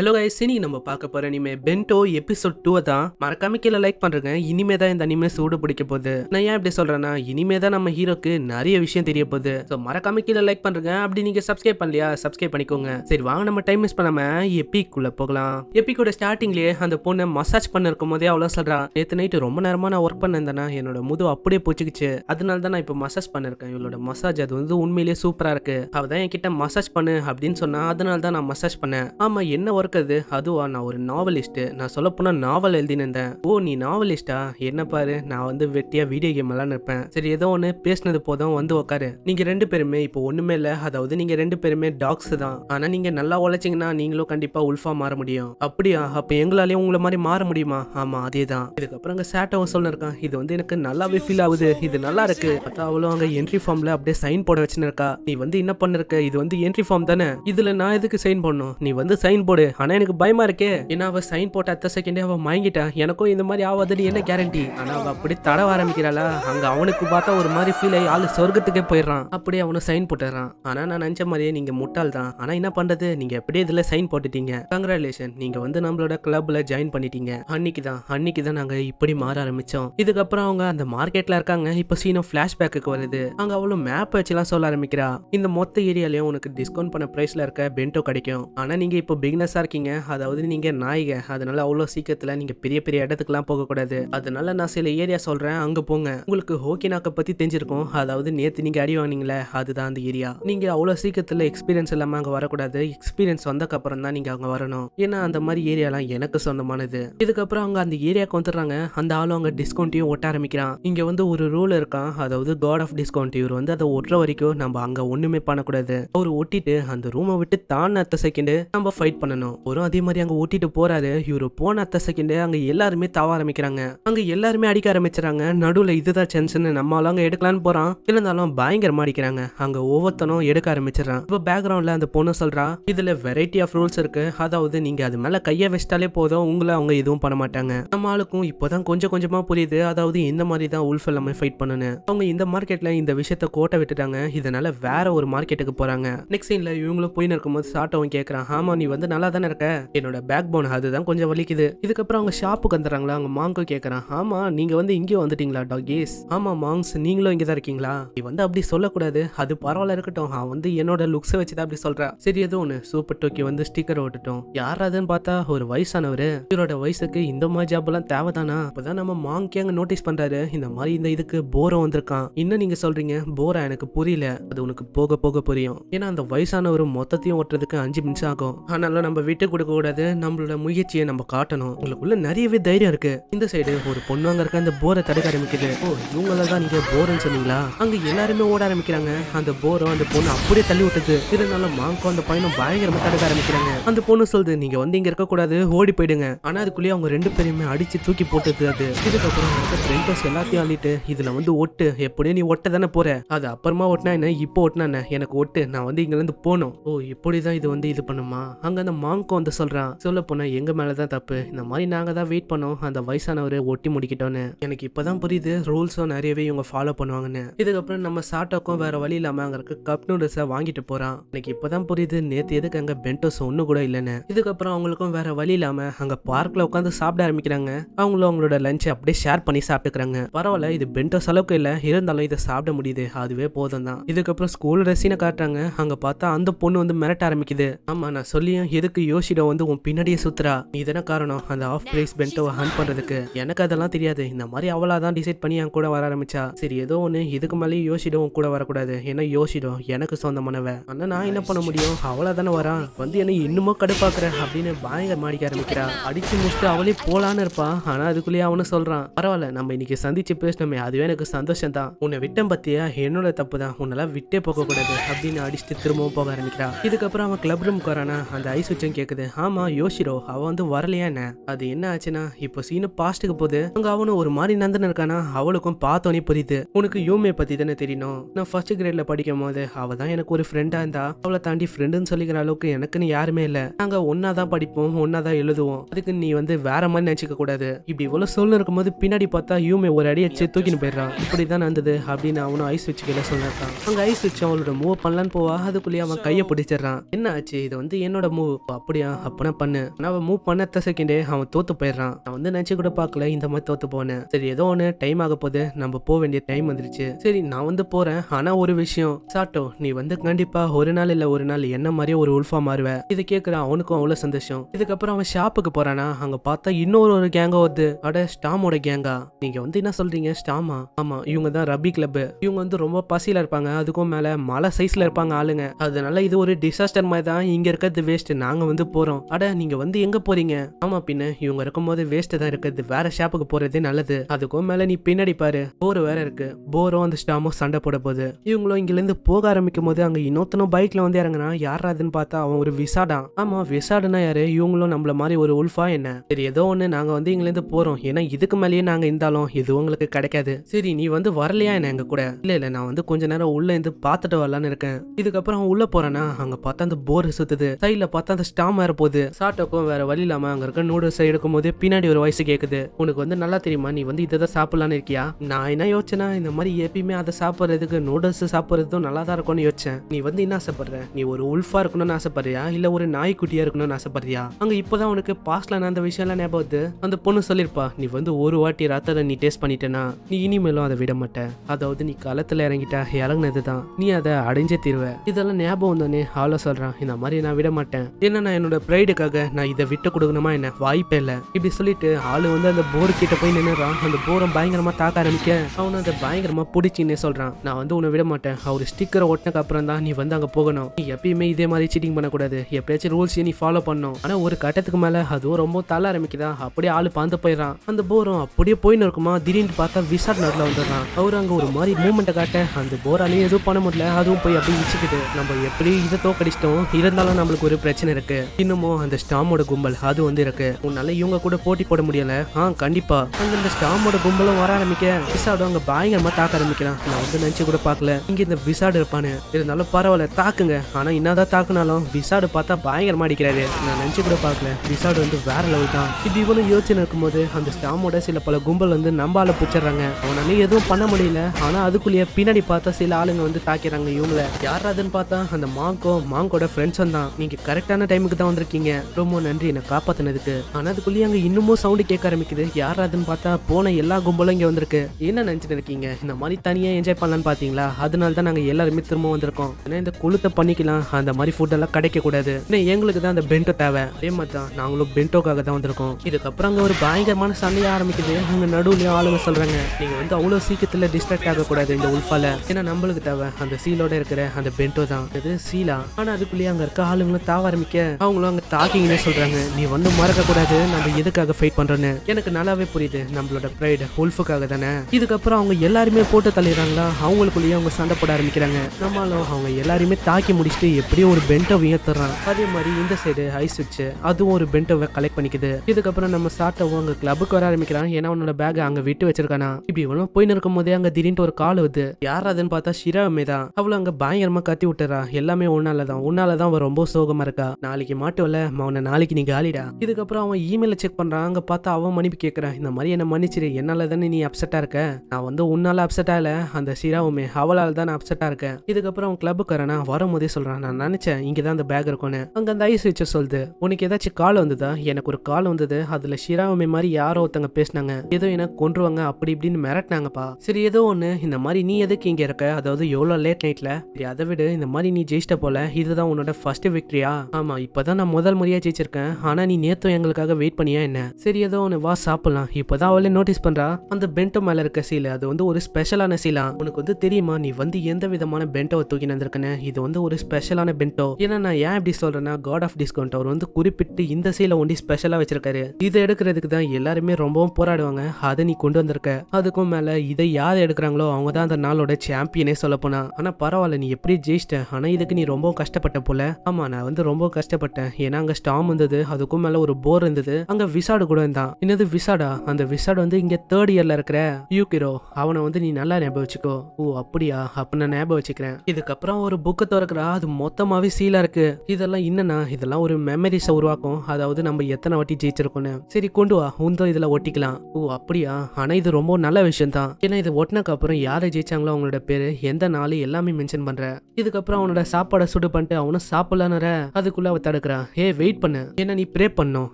hello guys இன்னைக்கு நம்ம பார்க்க போற அனிமே பென்டோ எபிசோட் டூ தான் மறக்காம கீழே லைக் பண்றேங்க இனிமே தான் இந்த அனிமே சூடு பிடிக்க போகுது நான் ஏன் இப்படி சொல்றேன்னா இனிமே தான் நம்ம ஹீரோக்கு நிறைய விஷயம் தெரிய போகுது ஸோ மறக்காம கீழே லைக் பண்றேங்க அப்படி நீங்க சப்ஸ்கிரைப் பண்ணலையா சப்ஸ்கிரைப் பண்ணிக்கோங்க சரி வாங்க நம்ம டைம் மிஸ் பண்ணாம எப்பிக்குள்ள போகலாம் எப்பிக்கோட ஸ்டார்டிங்லயே அந்த பொண்ணை மசாஜ் பண்ண இருக்கும் போதே அவ்வளோ சொல்றான் நேற்று நைட்டு ரொம்ப நேரமா நான் ஒர்க் பண்ணிருந்தேனா என்னோட முது அப்படியே போச்சுக்குச்சு அதனால தான் நான் இப்போ மசாஜ் பண்ணிருக்கேன் இவளோட மசாஜ் அது வந்து உண்மையிலேயே சூப்பரா இருக்கு அவதான் என்கிட்ட மசாஜ் பண்ணு அப்படின்னு சொன்னா அதனால தான் நான் மசாஜ் பண்ணேன் ஆமா என்ன ஒர்க் நடக்குது அதுவா நான் ஒரு நாவலிஸ்ட்டு நான் சொல்லப்போனால் நாவல் எழுதினிருந்தேன் ஓ நீ நாவலிஸ்டா என்ன பாரு நான் வந்து வெட்டியாக வீடியோ கேம் எல்லாம் நிற்பேன் சரி ஏதோ ஒன்று பேசினது போதும் வந்து உக்காரு நீங்கள் ரெண்டு பேருமே இப்போ ஒன்றுமே இல்லை அதாவது நீங்கள் ரெண்டு பேருமே டாக்ஸ் தான் ஆனால் நீங்கள் நல்லா உழைச்சிங்கன்னா நீங்களும் கண்டிப்பாக உல்ஃபாக மாற முடியும் அப்படியா அப்போ எங்களாலேயும் உங்களை மாதிரி மாற முடியுமா ஆமாம் அதே தான் இதுக்கப்புறம் அங்கே சேட்டாவும் சொல்லிருக்கான் இது வந்து எனக்கு நல்லாவே ஃபீல் ஆகுது இது நல்லா இருக்கு பார்த்தா அவளும் அங்கே என்ட்ரி ஃபார்ம்ல அப்படியே சைன் போட வச்சுன்னு இருக்கா நீ வந்து என்ன பண்ணிருக்க இது வந்து என்ட்ரி ஃபார்ம் தானே இதில் நான் எதுக்கு சைன் பண்ணும் நீ வந்து சைன் போடு ஆனா எனக்கு பயமா இருக்கே ஏன்னா அவ சைன் போட்ட அத்த செகண்டே அவ மயங்கிட்டா எனக்கும் இந்த மாதிரி ஆகாதுன்னு என்ன கேரண்டி ஆனா அவ அப்படி தடவ ஆரம்பிக்கிறாளா அங்க அவனுக்கு பார்த்தா ஒரு மாதிரி ஃபீல் ஆகி ஆளு சொர்க்கத்துக்கே போயிடுறான் அப்படியே அவனும் சைன் போட்டுறான் ஆனா நான் நினைச்ச மாதிரியே நீங்க முட்டாள் தான் ஆனா என்ன பண்றது நீங்க எப்படி இதுல சைன் போட்டுட்டீங்க கங்க்ராச்சுலேஷன் நீங்க வந்து நம்மளோட கிளப்ல ஜாயின் பண்ணிட்டீங்க அன்னைக்கு தான் அன்னைக்கு தான் நாங்க இப்படி மாற ஆரம்பிச்சோம் இதுக்கப்புறம் அவங்க அந்த மார்க்கெட்ல இருக்காங்க இப்ப சீனம் பிளாஷ்பேக்கு வருது அங்க அவளும் மேப் வச்சுலாம் சொல்ல ஆரம்பிக்கிறா இந்த மொத்த ஏரியாலையும் உனக்கு டிஸ்கவுண்ட் பண்ண பிரைஸ்ல இருக்க பென்டோ கிடைக்கும் ஆனா நீங்க இப்போ பிகினஸா பெருசாக இருக்கீங்க அதாவது நீங்கள் நாய்க அதனால் அவ்வளோ சீக்கிரத்தில் நீங்கள் பெரிய பெரிய இடத்துக்குலாம் போகக்கூடாது அதனால நான் சில ஏரியா சொல்கிறேன் அங்கே போங்க உங்களுக்கு ஹோக்கினாக்கை பற்றி தெரிஞ்சிருக்கும் அதாவது நேற்று நீங்கள் அடி வாங்கினீங்களே அதுதான் அந்த ஏரியா நீங்கள் அவ்வளோ சீக்கிரத்தில் எக்ஸ்பீரியன்ஸ் இல்லாமல் அங்கே வரக்கூடாது எக்ஸ்பீரியன்ஸ் வந்தக்கப்புறம் தான் நீங்கள் அங்கே வரணும் ஏன்னா அந்த மாதிரி ஏரியாலாம் எனக்கு சொந்தமானது இதுக்கப்புறம் அவங்க அந்த ஏரியாவுக்கு வந்துடுறாங்க அந்த ஆளும் அவங்க டிஸ்கவுண்ட்டையும் ஒட்ட ஆரம்பிக்கிறான் இங்கே வந்து ஒரு ரூல் இருக்கான் அதாவது காட் ஆஃப் டிஸ்கவுண்ட் இவர் வந்து அதை ஒட்டுற வரைக்கும் நம்ம அங்கே ஒன்றுமே பண்ணக்கூடாது அவர் ஒட்டிட்டு அந்த ரூமை விட்டு தான் அத்த செகண்டு நம்ம ஃபைட் பண்ணணும் வரும் ஒரு அதே மாதிரி அங்க ஓட்டிட்டு போறாரு இவரு போன அத்த செகண்ட் அங்க எல்லாருமே தவ ஆரம்பிக்கிறாங்க அங்க எல்லாருமே அடிக்க ஆரம்பிச்சிடறாங்க நடுவுல இதுதான் சென்சன் நம்மளால அங்க எடுக்கலாம்னு போறான் இருந்தாலும் பயங்கரமா அடிக்கிறாங்க அங்க ஒவ்வொருத்தனும் எடுக்க ஆரம்பிச்சிடறான் இப்போ பேக்ரவுண்ட்ல அந்த பொண்ணு சொல்றான் இதுல வெரைட்டி ஆஃப் ரூல்ஸ் இருக்கு அதாவது நீங்க அது மேல கைய வச்சிட்டாலே போதும் உங்களை அவங்க எதுவும் பண்ண மாட்டாங்க நம்ம ஆளுக்கும் இப்பதான் கொஞ்சம் கொஞ்சமா புரியுது அதாவது இந்த மாதிரி தான் உல்ஃப் எல்லாமே ஃபைட் பண்ணனு அவங்க இந்த மார்க்கெட்ல இந்த விஷயத்த கோட்டை விட்டுட்டாங்க இதனால வேற ஒரு மார்க்கெட்டுக்கு போறாங்க நெக்ஸ்ட் சீன்ல இவங்களும் போயின்னு இருக்கும்போது சாட்டவும் கேக்குறான் ஆமா நீ வந்து நல்லா தானே இருக்கேன் என்னோட பேக் போன் அதுதான் கொஞ்சம் வலிக்குது இதுக்கப்புறம் அவங்க ஷாப்புக்கு வந்துடுறாங்களா அவங்க மாங்கோ கேட்கறான் ஆமா நீங்க வந்து இங்கே வந்துட்டீங்களா டாகிஸ் ஆமா மாங்ஸ் நீங்களும் இங்கதான் இருக்கீங்களா நீ வந்து அப்படி சொல்லக்கூடாது அது பரவாயில்ல இருக்கட்டும் அவன் வந்து என்னோட லுக்ஸை வச்சுதான் அப்படி சொல்றா சரி எதுவும் ஒண்ணு சூப்பர் டோக்கி வந்து ஸ்டிக்கர் ஓட்டுட்டோம் யாராதுன்னு பார்த்தா ஒரு வயசானவர் இவரோட வயசுக்கு இந்த மாதிரி ஜாப் எல்லாம் தேவைதானா அப்பதான் நம்ம மாங்கேங்க நோட்டீஸ் பண்றாரு இந்த மாதிரி இந்த இதுக்கு போரம் வந்திருக்கான் இன்னும் நீங்க சொல்றீங்க போரா எனக்கு புரியல அது உனக்கு போக போக புரியும் ஏன்னா அந்த வயசானவரும் மொத்தத்தையும் ஓட்டுறதுக்கு அஞ்சு நிமிஷம் ஆகும் ஆனாலும் நம்ம விட்டு கொடுக்க கூடாது நம்மளோட முயற்சியை நம்ம காட்டணும் உங்களுக்குள்ள நிறையவே தைரியம் இருக்கு இந்த சைடு ஒரு பொண்ணு அங்க இருக்க அந்த போரை தடுக்க ஆரம்பிக்குது ஓ இவங்களதான் தான் நீங்க போர்னு சொன்னீங்களா அங்க எல்லாருமே ஓட ஆரம்பிக்கிறாங்க அந்த போரை அந்த பொண்ணு அப்படியே தள்ளி விட்டது இதனால மாங்கோ அந்த பையனும் பயங்கரமா தடுக்க ஆரம்பிக்கிறாங்க அந்த பொண்ணு சொல்லுது நீங்க வந்து இங்க இருக்க கூடாது ஓடி போயிடுங்க ஆனா அதுக்குள்ளேயே அவங்க ரெண்டு பேருமே அடிச்சு தூக்கி போட்டுது அது இதுக்கப்புறம் பிரிண்டர்ஸ் எல்லாத்தையும் அள்ளிட்டு இதுல வந்து ஒட்டு எப்படியும் நீ ஒட்ட தானே போற அது அப்புறமா ஒட்டினா என்ன இப்போ ஒட்டினா எனக்கு ஒட்டு நான் வந்து இங்க இருந்து போனோம் ஓ இப்படிதான் இது வந்து இது பண்ணுமா அங்க அந்த மாங்க பங்க் வந்து சொல்றான் சொல்ல போனா எங்க மேலதான் தப்பு இந்த மாதிரி நாங்க தான் வெயிட் பண்ணோம் அந்த வயசானவரு ஒட்டி முடிக்கிட்டோன்னு எனக்கு இப்பதான் புரியுது ரூல்ஸும் நிறையவே இவங்க ஃபாலோ பண்ணுவாங்கன்னு இதுக்கப்புறம் நம்ம சாட்டோக்கும் வேற வழி இல்லாம அங்க இருக்க கப் நூடுல்ஸை வாங்கிட்டு போறான் எனக்கு இப்பதான் புரியுது நேத்து எதுக்கு அங்க பென்டோஸ் ஒண்ணு கூட இல்லைன்னு இதுக்கப்புறம் அவங்களுக்கும் வேற வழி இல்லாம அங்க பார்க்ல உட்காந்து சாப்பிட ஆரம்பிக்கிறாங்க அவங்களும் அவங்களோட லஞ்ச் அப்படியே ஷேர் பண்ணி சாப்பிட்டுக்கிறாங்க பரவாயில்ல இது பென்டோஸ் அளவுக்கு இல்லை இருந்தாலும் இதை சாப்பிட முடியுது அதுவே போதும் தான் இதுக்கப்புறம் ஸ்கூல் சீனை காட்டுறாங்க அங்க பார்த்தா அந்த பொண்ணு வந்து மிரட்ட ஆரம்பிக்குது ஆமா நான் சொல்லியும் எதுக்கு யோஷிடோ வந்து உன் பின்னாடியே சுத்துறா நீ தானே காரணம் அந்த ஆஃப் பிரைஸ் பென்டோவை ஹன் பண்றதுக்கு எனக்கு அதெல்லாம் தெரியாது இந்த மாதிரி அவளா தான் டிசைட் பண்ணி என் கூட வர ஆரம்பிச்சா சரி ஏதோ ஒன்று இதுக்கு மேலேயும் யோஷிடோ உன் கூட வரக்கூடாது ஏன்னா யோசிடும் எனக்கு சொந்தமானவ அண்ணா நான் என்ன பண்ண முடியும் அவளா தானே வரான் வந்து என்னை இன்னுமோ கடுப்பாக்குற அப்படின்னு பயங்கர மாடிக்க ஆரம்பிக்கிறா அடிச்சு முடிச்சுட்டு அவளே போலான்னு இருப்பா ஆனா அதுக்குள்ளேயே அவனு சொல்றான் பரவாயில்ல நம்ம இன்னைக்கு சந்திச்சு பேசினோமே அதுவே எனக்கு சந்தோஷம் தான் உன்னை விட்டம் பத்தியா என்னோட தப்பு தான் உன்னெல்லாம் விட்டே போக கூடாது அப்படின்னு அடிச்சுட்டு திரும்பவும் போக ஆரம்பிக்கிறா இதுக்கப்புறம் அவன் கிளப் ரூம் வரானா அந்த ஐஸ் வச்சு கேட்குது ஆமா யோஷிரோ அவ வந்து வரலையா என்ன அது என்ன ஆச்சுன்னா இப்போ சீனு பாஸ்டுக்கு போகுது அங்க அவனும் ஒரு மாதிரி நந்தன் இருக்கானா அவளுக்கும் பார்த்தோன்னே புரியுது உனக்கு யூமே பத்தி தானே தெரியணும் நான் ஃபர்ஸ்ட் கிரேட்ல படிக்கும் போது அவ தான் எனக்கு ஒரு ஃப்ரெண்டா இருந்தா அவளை தாண்டி ஃப்ரெண்டுன்னு சொல்லிக்கிற அளவுக்கு எனக்குன்னு யாருமே இல்ல நாங்க ஒன்னாதான் படிப்போம் ஒன்னாதான் எழுதுவோம் அதுக்கு நீ வந்து வேற மாதிரி நினைச்சுக்க கூடாது இப்படி இவ்வளவு சொல்லு இருக்கும்போது பின்னாடி பார்த்தா யூமே ஒரு அடி அடிச்சு தூக்கின்னு போயிடுறான் இப்படிதான் நடந்தது அப்படின்னு அவனும் ஐஸ் வச்சு கையில சொல்லிருக்கான் அங்க ஐஸ் வச்சு அவளோட மூவ் பண்ணலான்னு போவா அதுக்குள்ளேயே அவன் கையை பிடிச்சிடுறான் என்ன ஆச்சு இது வந்து என்னோட மூவ் அப்ப அப்படியா அப்பனா பண்ணு நான் அவன் மூவ் பண்ணத்த செகண்டே அவன் தோத்து போயிடுறான் நான் வந்து நினைச்சு கூட பாக்கல இந்த மாதிரி தோத்து போனேன் சரி ஏதோ ஒன்று டைம் ஆக போகுது நம்ம போக வேண்டிய டைம் வந்துருச்சு சரி நான் வந்து போறேன் ஆனா ஒரு விஷயம் சாட்டோ நீ வந்து கண்டிப்பா ஒரு நாள் இல்ல ஒரு நாள் என்ன மாதிரியே ஒரு உல்ஃபா மாறுவ இது கேக்குற அவனுக்கும் அவ்வளவு சந்தோஷம் இதுக்கப்புறம் அவன் ஷாப்புக்கு போறானா அங்க பார்த்தா இன்னொரு ஒரு கேங்கா வருது அட ஸ்டாமோட கேங்கா நீங்க வந்து என்ன சொல்றீங்க ஸ்டாமா ஆமா இவங்க தான் ரபி கிளப் இவங்க வந்து ரொம்ப பசியில இருப்பாங்க அதுக்கும் மேல மலை சைஸ்ல இருப்பாங்க ஆளுங்க அதனால இது ஒரு டிசாஸ்டர் மாதிரி தான் இங்க இருக்கிறது வேஸ்ட் நாங்க வந்து போறோம் அட நீங்க வந்து எங்க போறீங்க ஆமா பின்ன இவங்க இருக்கும்போது வேஸ்ட் தான் இருக்குது வேற ஷாப்புக்கு போறதே நல்லது அதுக்கும் மேல நீ பின்னாடி பாரு போர் வேற இருக்கு போரும் அந்த ஸ்டாமும் சண்டை போட போகுது இவங்களும் இங்க இருந்து போக ஆரம்பிக்கும் போது அங்க இன்னொத்தனும் பைக்ல வந்து இறங்கினா யாராதுன்னு பார்த்தா அவன் ஒரு விசாடான் ஆமா விசாடுனா யாரு இவங்களும் நம்மள மாதிரி ஒரு உல்ஃபா என்ன சரி ஏதோ ஒண்ணு நாங்க வந்து இங்க இருந்து போறோம் ஏன்னா இதுக்கு மேலேயே நாங்க இருந்தாலும் இது உங்களுக்கு கிடைக்காது சரி நீ வந்து வரலையா என்ன எங்க கூட இல்ல இல்ல நான் வந்து கொஞ்ச நேரம் உள்ள இருந்து பாத்துட்டு வரலான்னு இருக்கேன் இதுக்கப்புறம் உள்ள போறேன்னா அங்க பார்த்தா அந்த போர் சுத்துது சைட்ல பார்த்தா அந்த டாம் வேற போகுது சாட்டோக்கும் வேற வழி இல்லாம அங்க இருக்க நூடுல்ஸ் எடுக்கும் போது பின்னாடி ஒரு வயசு கேக்குது உனக்கு வந்து நல்லா தெரியுமா நீ வந்து இதை தான் இருக்கியா நான் என்ன யோசனை இந்த மாதிரி எப்பயுமே அதை சாப்பிட்றதுக்கு நூடுல்ஸ் சாப்பிட்றதும் நல்லா தான் இருக்கும்னு யோசிச்சேன் நீ வந்து என்ன ஆசைப்படுற நீ ஒரு உல்ஃபா இருக்கணும்னு ஆசைப்படுறியா இல்ல ஒரு நாய்க்குட்டியா இருக்கணும்னு ஆசைப்படுறியா அங்க இப்பதான் உனக்கு பாஸ்ட்ல அந்த விஷயம் எல்லாம் ஞாபகம் அந்த பொண்ணு சொல்லிருப்பா நீ வந்து ஒரு வாட்டி ராத்திர நீ டேஸ்ட் பண்ணிட்டேனா நீ இனிமேலும் அதை விட மாட்டேன் அதாவது நீ களத்துல இறங்கிட்டா இறங்குனதுதான் தான் நீ அதை அடைஞ்சே தீர்வ இதெல்லாம் ஞாபகம் தானே ஹாலோ சொல்றான் இந்த மாதிரி நான் விட மாட்டேன் என்ன என்னோட ப்ரைடுக்காக நான் இதை விட்டு கொடுக்கணுமா என்ன வாய்ப்பே இல்லை இப்படி சொல்லிட்டு ஆளு வந்து அந்த போர் கிட்ட போய் நின்னுறான் அந்த போரை பயங்கரமா தாக்க ஆரம்பிக்க அவனை அதை பயங்கரமா பிடிச்சின்னு சொல்றான் நான் வந்து உன்னை விட மாட்டேன் அவர் ஸ்டிக்கரை ஒட்டினக்கு அப்புறம் தான் நீ வந்து அங்க போகணும் நீ எப்பயுமே இதே மாதிரி சீட்டிங் பண்ணக்கூடாது எப்படியாச்சும் ரூல்ஸையும் நீ ஃபாலோ பண்ணும் ஆனா ஒரு கட்டத்துக்கு மேல அதுவும் ரொம்ப தள்ள ஆரம்பிக்குதா அப்படியே ஆளு பாந்து போயிடறான் அந்த போரம் அப்படியே போய் இருக்குமா திடீர்னு பார்த்தா விசாட் நடுல வந்துடுறான் அவர் அங்க ஒரு மாதிரி மூவ்மெண்ட்டை காட்ட அந்த போராலையும் எதுவும் பண்ண முடியல அதுவும் போய் அப்படியே இச்சுக்குது நம்ம எப்படி இதை தோக்கடிச்சிட்டோம் இருந்தாலும் நம்மளுக்கு ஒரு பிரச்சனை இருக்கு இருக்கு இன்னமும் அந்த ஸ்டாமோட கும்பல் அது வந்து இருக்கு உன்னால இவங்க கூட போட்டி போட முடியல ஆ கண்டிப்பா அங்க இந்த ஸ்டாமோட கும்பலும் வர ஆரம்பிக்க விசாடு அங்க பயங்கரமா தாக்க ஆரம்பிக்கலாம் நான் வந்து நினைச்சு கூட பாக்கல இங்க இந்த விசாடு இருப்பானு இருந்தாலும் பரவாயில்ல தாக்குங்க ஆனா என்னதான் தாக்குனாலும் விசாடு பார்த்தா பயங்கரமா அடிக்கிறாரு நான் நினைச்சு கூட பாக்கல விசாடு வந்து வேற லெவல் தான் இப்படி இவ்வளவு யோசனை இருக்கும்போது அந்த ஸ்டாமோட சில பல கும்பல் வந்து நம்பால பிடிச்சிடுறாங்க அவனால எதுவும் பண்ண முடியல ஆனா அதுக்குள்ளேயே பின்னாடி பார்த்தா சில ஆளுங்க வந்து தாக்கிறாங்க இவங்கள யாராதுன்னு பார்த்தா அந்த மாங்கோ மாங்கோட ஃப்ரெண்ட்ஸ் தான் நீங்க கரெக்டான டைமுக்கு ரூமுக்கு தான் வந்திருக்கீங்க ரொம்ப நன்றி என்னை காப்பாத்தினதுக்கு ஆனா அதுக்குள்ளேயே அங்க இன்னமும் சவுண்டு கேட்க ஆரம்பிக்குது யார் அதுன்னு பார்த்தா போன எல்லா கும்பலும் இங்க வந்திருக்கு என்ன நினைச்சிட்டு இருக்கீங்க இந்த மாதிரி தனியா என்ஜாய் பண்ணலான்னு பாத்தீங்களா அதனால தான் நாங்க எல்லாருமே திரும்ப வந்திருக்கோம் ஏன்னா இந்த கொளுத்தை பண்ணிக்கலாம் அந்த மாதிரி ஃபுட் எல்லாம் கிடைக்க கூடாது எங்களுக்கு தான் அந்த பென்டோ தேவை அதே மாதிரி தான் நாங்களும் பென்டோக்காக தான் வந்திருக்கோம் இதுக்கப்புறம் அங்க ஒரு பயங்கரமான சண்டையை ஆரம்பிக்குது அங்க நடுவுல ஆளுங்க சொல்றாங்க நீங்க வந்து அவ்வளவு சீக்கிரத்துல டிஸ்ட்ராக்ட் ஆகக்கூடாது இந்த உல்ஃபால ஏன்னா நம்மளுக்கு தேவை அந்த சீலோட இருக்கிற அந்த பென்டோ தான் இது சீலா ஆனா அதுக்குள்ளேயே அங்க இருக்க ஆளுங்களும் தாவ ஆரம்பிக்க அவங்களும் அங்கே தாக்கிங்கன்னு சொல்கிறாங்க நீ வந்து மறக்கக்கூடாது நம்ம எதுக்காக ஃபைட் பண்ணுறோன்னு எனக்கு நல்லாவே புரியுது நம்மளோட ப்ரைடு உல்ஃபுக்காக தானே இதுக்கப்புறம் அவங்க எல்லாருமே போட்டு தள்ளிடுறாங்களா அவங்களுக்குள்ளேயே அவங்க சண்டை போட ஆரம்பிக்கிறாங்க நம்மளும் அவங்க எல்லாருமே தாக்கி முடிச்சுட்டு எப்படியும் ஒரு பெண்டை உயர்த்துறான் அதே மாதிரி இந்த சைடு ஐஸ் வச்சு அதுவும் ஒரு பெண்டை கலெக்ட் பண்ணிக்குது இதுக்கப்புறம் நம்ம சாட்டவும் அங்கே கிளப்புக்கு வர ஆரம்பிக்கிறான் ஏன்னா உன்னோட பேக் அங்கே விட்டு வச்சிருக்கானா இப்படி இவ்வளோ போயின்னு இருக்கும் போதே அங்கே திடீர்னு ஒரு கால் வருது யார் பார்த்தா ஷிராமே தான் அவளை அங்கே பயங்கரமாக கத்தி விட்டுறா எல்லாமே உன்னால தான் உன்னால தான் அவள் ரொம்ப சோகமாக இருக்கா நாளைக்கு இன்னைக்கு மாட்டோம்ல அவனை நாளைக்கு நீ காலிடா இதுக்கப்புறம் அவன் இமெயில செக் பண்ணுறான் அங்கே பார்த்தா அவன் மன்னிப்பு கேட்குறான் இந்த மாதிரி என்னை மன்னிச்சிரு என்னால தானே நீ அப்செட்டாக இருக்க நான் வந்து உன்னால அப்செட்டா இல்ல அந்த சிராவுமே அவளால் தான் நான் அப்செட்டாக இருக்கேன் இதுக்கப்புறம் அவன் வரும் போதே சொல்கிறான் நான் நினச்சேன் இங்கே தான் அந்த பேக் இருக்கும்னு அங்கே அந்த ஐஸ் வச்சு சொல்லுது உனக்கு ஏதாச்சும் கால் வந்ததா எனக்கு ஒரு கால் வந்தது அதில் ஷிராவுமே மாதிரி யாரோ ஒருத்தங்க பேசினாங்க ஏதோ எனக்கு கொன்றுவாங்க அப்படி இப்படின்னு மிரட்டினாங்கப்பா சரி ஏதோ ஒன்று இந்த மாதிரி நீ எதுக்கு இங்கே இருக்க அதாவது எவ்வளோ லேட் நைட்டில் சரி அதை விட இந்த மாதிரி நீ ஜெயிச்சிட்ட போல இதுதான் உன்னோட ஃபர்ஸ்ட் விக்டரியா ஆமா இப்போ இப்பதான் நான் முதல் முறையாக ஜெயிச்சிருக்கேன் ஆனால் நீ நேத்தும் எங்களுக்காக வெயிட் பண்ணியா என்ன சரி ஏதோ உன வா சாப்பிடலாம் இப்போ தான் அவளே நோட்டீஸ் பண்றா அந்த பென்ட்டோ மேலே இருக்க சீலை அது வந்து ஒரு ஸ்பெஷலான சீலா உனக்கு வந்து தெரியுமா நீ வந்து எந்த விதமான பென்ட்டோவை தூக்கி வந்திருக்கேன்னு இது வந்து ஒரு ஸ்பெஷலான பெண்டோ ஏன்னா நான் ஏன் இப்படி சொல்கிறேன்னா காட் ஆஃப் டிஸ்கவுண்ட் அவர் வந்து குறிப்பிட்டு இந்த சீலை ஒண்டி ஸ்பெஷலாக வச்சிருக்காரு இதை எடுக்கிறதுக்கு தான் எல்லாருமே ரொம்பவும் போராடுவாங்க அதை நீ கொண்டு வந்திருக்க அதுக்கும் மேலே இதை யார் எடுக்கிறாங்களோ அவங்க தான் அந்த நாளோட சாம்பியனே போனா ஆனால் பரவாயில்ல நீ எப்படி ஜெயிச்சிட்ட ஆனால் இதுக்கு நீ ரொம்ப கஷ்டப்பட்ட போல ஆமா நான் வந்து ரொம்ப கஷ்டப்பட்டு ஆச்சரியப்பட்டேன் ஏன்னா அங்க ஸ்டாம் இருந்தது அதுக்கும் மேல ஒரு போர் இருந்தது அங்க விசாடு கூட இருந்தான் என்னது விசாடா அந்த விசாடு வந்து இங்க தேர்ட் இயர்ல இருக்கிற யூகிரோ அவனை வந்து நீ நல்லா ஞாபகம் வச்சுக்கோ ஓ அப்படியா அப்ப நான் ஞாபகம் வச்சுக்கிறேன் இதுக்கப்புறம் ஒரு புக்கு திறக்கிறா அது மொத்தமாவே சீலா இருக்கு இதெல்லாம் என்னன்னா இதெல்லாம் ஒரு மெமரிஸை உருவாக்கும் அதாவது நம்ம எத்தனை வாட்டி ஜெயிச்சிருக்கோம்னு சரி கொண்டு வா உந்தோ இதுல ஒட்டிக்கலாம் ஓ அப்படியா ஆனா இது ரொம்ப நல்ல விஷயம் தான் ஏன்னா இது ஒட்டினக்கு அப்புறம் யாரை ஜெயிச்சாங்களோ அவங்களோட பேரு எந்த நாள் எல்லாமே மென்ஷன் பண்ணுற இதுக்கப்புறம் அவனோட சாப்பாடை சுடு பண்ணிட்டு அவனும் சாப்பிடலான்னு அதுக்குள்ள அவ தடுக்கிறான் ஏ வெயிட் பண்ணு ஏன்னா நீ ப்ரே பண்ணும்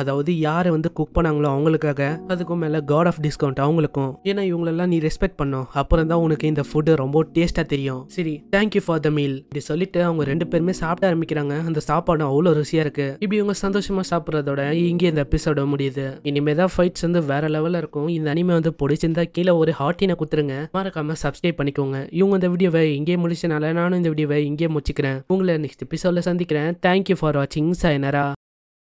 அதாவது யாரை வந்து குக் பண்ணாங்களோ அவங்களுக்காக அதுக்கும் மேல காட் ஆஃப் டிஸ்கவுண்ட் அவங்களுக்கும் ஏன்னா இவங்களெல்லாம் நீ ரெஸ்பெக்ட் பண்ணும் அப்புறம் தான் உனக்கு இந்த ஃபுட்டு ரொம்ப டேஸ்டா தெரியும் சரி தேங்க்யூ ஃபார் த மீல் இப்படி சொல்லிட்டு அவங்க ரெண்டு பேருமே சாப்பிட ஆரம்பிக்கிறாங்க அந்த சாப்பாடு அவ்வளோ ருசியா இருக்கு இப்படி இவங்க சந்தோஷமா சாப்பிட்றதோட இங்கே இந்த எபிசோட முடியுது இனிமே தான் ஃபைட்ஸ் வந்து வேற லெவலில் இருக்கும் இந்த அனிமே வந்து பிடிச்சிருந்தா கீழே ஒரு ஹாட்டினை குத்துருங்க மறக்காம சப்ஸ்கிரைப் பண்ணிக்கோங்க இவங்க இந்த வீடியோவை இங்கே முடிச்சனால நானும் இந்த வீடியோவை இங்கே முடிச்சுக்கிறேன் உங்களை நெக்ஸ்ட் எபிசோட சந்திக்கிறேன் தேங்க்யூ ஃபார் வாட்சிங் 青菜，那啥。